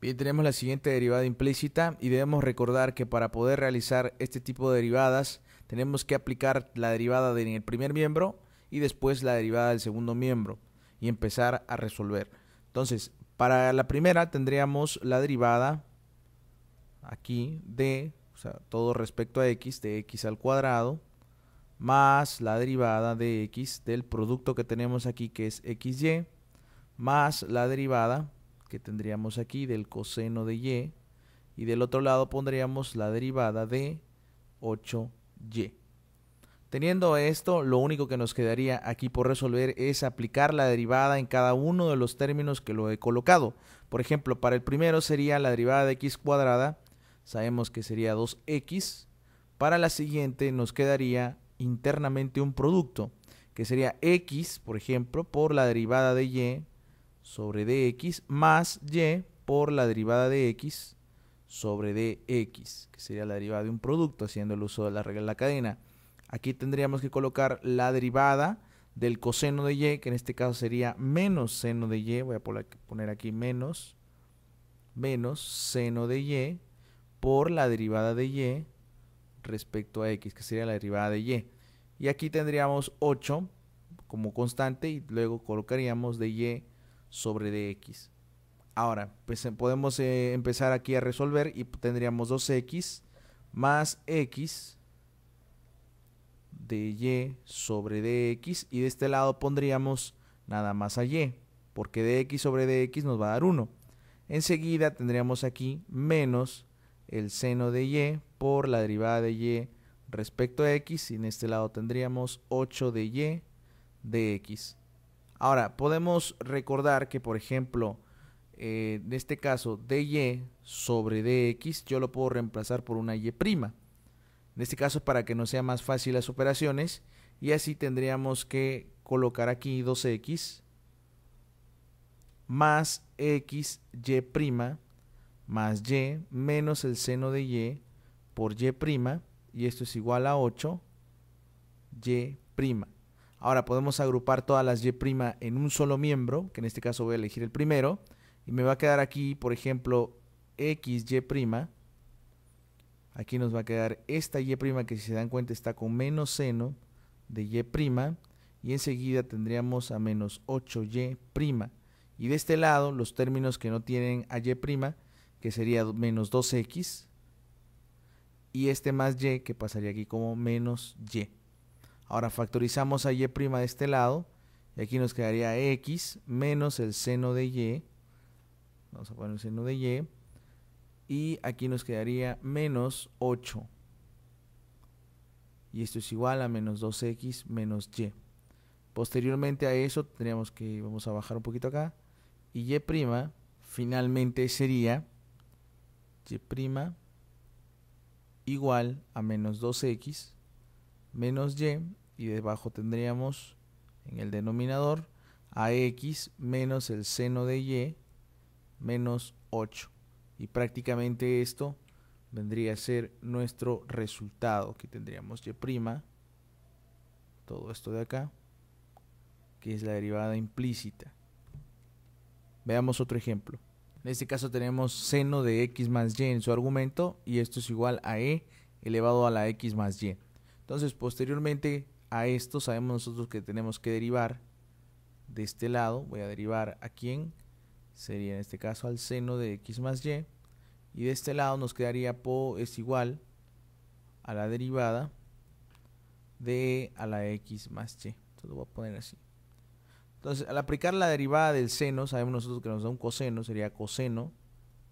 Bien, tenemos la siguiente derivada implícita y debemos recordar que para poder realizar este tipo de derivadas tenemos que aplicar la derivada del el primer miembro y después la derivada del segundo miembro y empezar a resolver. Entonces, para la primera tendríamos la derivada aquí de, o sea, todo respecto a x, de x al cuadrado, más la derivada de x del producto que tenemos aquí que es xy, más la derivada que tendríamos aquí del coseno de y y del otro lado pondríamos la derivada de 8y. Teniendo esto, lo único que nos quedaría aquí por resolver es aplicar la derivada en cada uno de los términos que lo he colocado. Por ejemplo, para el primero sería la derivada de x cuadrada, sabemos que sería 2x. Para la siguiente nos quedaría internamente un producto, que sería x, por ejemplo, por la derivada de y sobre dx más y por la derivada de x sobre dx, que sería la derivada de un producto haciendo el uso de la regla de la cadena. Aquí tendríamos que colocar la derivada del coseno de y, que en este caso sería menos seno de y, voy a poner aquí menos, menos seno de y por la derivada de y respecto a x, que sería la derivada de y. Y aquí tendríamos 8 como constante y luego colocaríamos de y sobre dx. Ahora, pues, eh, podemos eh, empezar aquí a resolver y tendríamos 2x más x de y sobre dx y de este lado pondríamos nada más a y, porque dx sobre dx nos va a dar 1. Enseguida tendríamos aquí menos el seno de y por la derivada de y respecto a x y en este lado tendríamos 8 de y de x. Ahora, podemos recordar que, por ejemplo, eh, en este caso, dy sobre dx, yo lo puedo reemplazar por una y'. En este caso, para que no sea más fácil las operaciones, y así tendríamos que colocar aquí 2x más x y' más y menos el seno de y por y', y esto es igual a 8 y'. Ahora podemos agrupar todas las Y' en un solo miembro, que en este caso voy a elegir el primero, y me va a quedar aquí, por ejemplo, XY'. Aquí nos va a quedar esta Y' que si se dan cuenta está con menos seno de Y', y enseguida tendríamos a menos 8Y'. Y de este lado, los términos que no tienen a Y', que sería menos 2X, y este más Y, que pasaría aquí como menos Y. Ahora factorizamos a y' de este lado. Y aquí nos quedaría x menos el seno de y. Vamos a poner el seno de y. Y aquí nos quedaría menos 8. Y esto es igual a menos 2x menos y. Posteriormente a eso tendríamos que, vamos a bajar un poquito acá. Y y' finalmente sería y' igual a menos 2x menos y y debajo tendríamos en el denominador a x menos el seno de y menos 8. Y prácticamente esto vendría a ser nuestro resultado. que tendríamos y', todo esto de acá, que es la derivada implícita. Veamos otro ejemplo. En este caso tenemos seno de x más y en su argumento y esto es igual a e elevado a la x más y. Entonces, posteriormente a esto sabemos nosotros que tenemos que derivar de este lado. Voy a derivar a quién. Sería en este caso al seno de x más y. Y de este lado nos quedaría po es igual a la derivada de a la x más y. Entonces lo voy a poner así. Entonces, al aplicar la derivada del seno, sabemos nosotros que nos da un coseno, sería coseno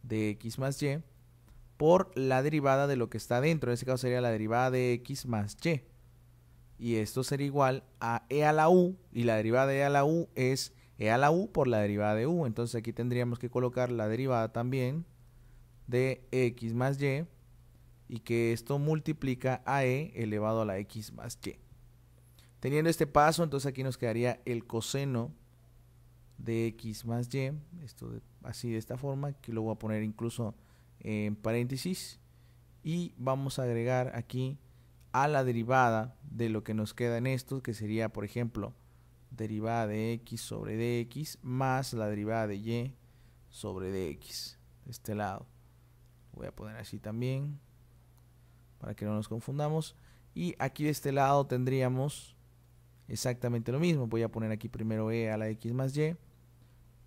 de x más y por la derivada de lo que está dentro. En este caso sería la derivada de x más y. Y esto sería igual a e a la u. Y la derivada de e a la u es e a la u por la derivada de u. Entonces aquí tendríamos que colocar la derivada también de x más y. Y que esto multiplica a e elevado a la x más y. Teniendo este paso, entonces aquí nos quedaría el coseno de x más y. Esto así de esta forma. Aquí lo voy a poner incluso en paréntesis y vamos a agregar aquí a la derivada de lo que nos queda en esto, que sería, por ejemplo, derivada de x sobre dx más la derivada de y sobre dx, de este lado. Voy a poner así también, para que no nos confundamos. Y aquí de este lado tendríamos exactamente lo mismo. Voy a poner aquí primero e a la x más y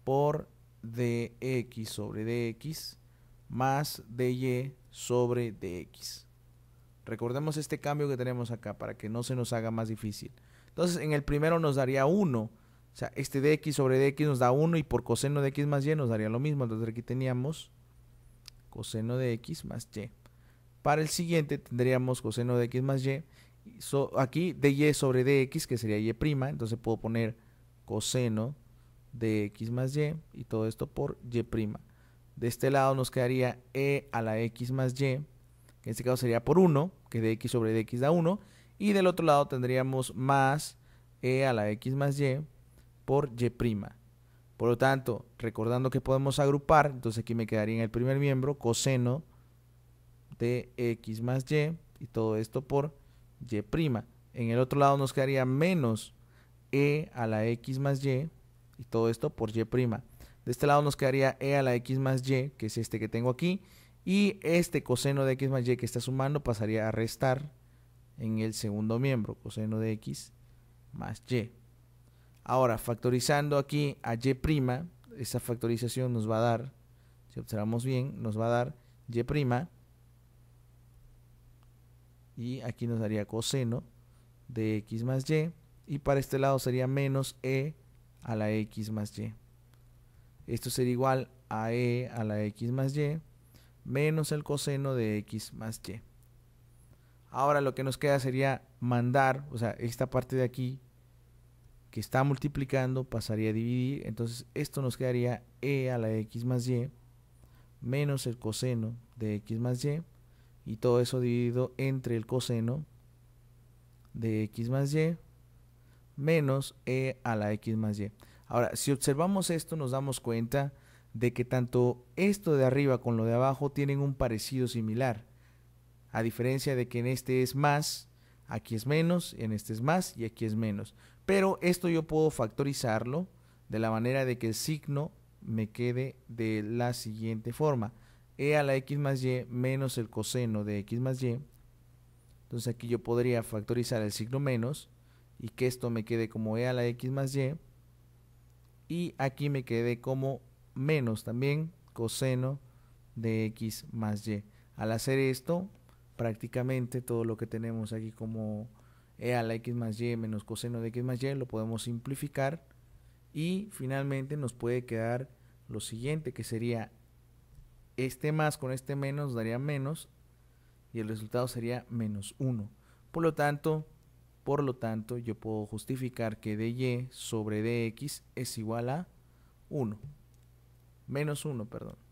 por dx sobre dx más de y sobre dx. Recordemos este cambio que tenemos acá para que no se nos haga más difícil. Entonces, en el primero nos daría 1. O sea, este dx sobre dx nos da 1 y por coseno de x más y nos daría lo mismo. Entonces aquí teníamos coseno de x más y. Para el siguiente tendríamos coseno de x más y. aquí aquí y sobre dx, que sería y', entonces puedo poner coseno de x más y y todo esto por y'. De este lado nos quedaría e a la x más y, en este caso sería por 1, que de x sobre dx da 1. Y del otro lado tendríamos más e a la x más y por y'. Por lo tanto, recordando que podemos agrupar, entonces aquí me quedaría en el primer miembro coseno de x más y y todo esto por y'. En el otro lado nos quedaría menos e a la x más y y todo esto por y'. De este lado nos quedaría e a la x más y, que es este que tengo aquí. Y este coseno de x más y que está sumando pasaría a restar en el segundo miembro, coseno de x más y. Ahora, factorizando aquí a y', esa factorización nos va a dar, si observamos bien, nos va a dar y'. Y aquí nos daría coseno de x más y. Y para este lado sería menos e a la x más y. Esto sería igual a e a la x más y menos el coseno de x más y. Ahora lo que nos queda sería mandar, o sea, esta parte de aquí que está multiplicando pasaría a dividir. Entonces esto nos quedaría e a la x más y menos el coseno de x más y y todo eso dividido entre el coseno de x más y menos e a la x más y. Ahora, si observamos esto, nos damos cuenta de que tanto esto de arriba con lo de abajo tienen un parecido similar. A diferencia de que en este es más, aquí es menos, en este es más y aquí es menos. Pero esto yo puedo factorizarlo de la manera de que el signo me quede de la siguiente forma. E a la x más y menos el coseno de x más y. Entonces aquí yo podría factorizar el signo menos y que esto me quede como e a la x más y y aquí me quedé como menos también coseno de x más y. Al hacer esto, prácticamente todo lo que tenemos aquí como e a la x más y menos coseno de x más y lo podemos simplificar. Y finalmente nos puede quedar lo siguiente, que sería este más con este menos daría menos y el resultado sería menos 1. Por lo tanto, por lo tanto, yo puedo justificar que dy sobre dx es igual a 1. Menos 1, perdón.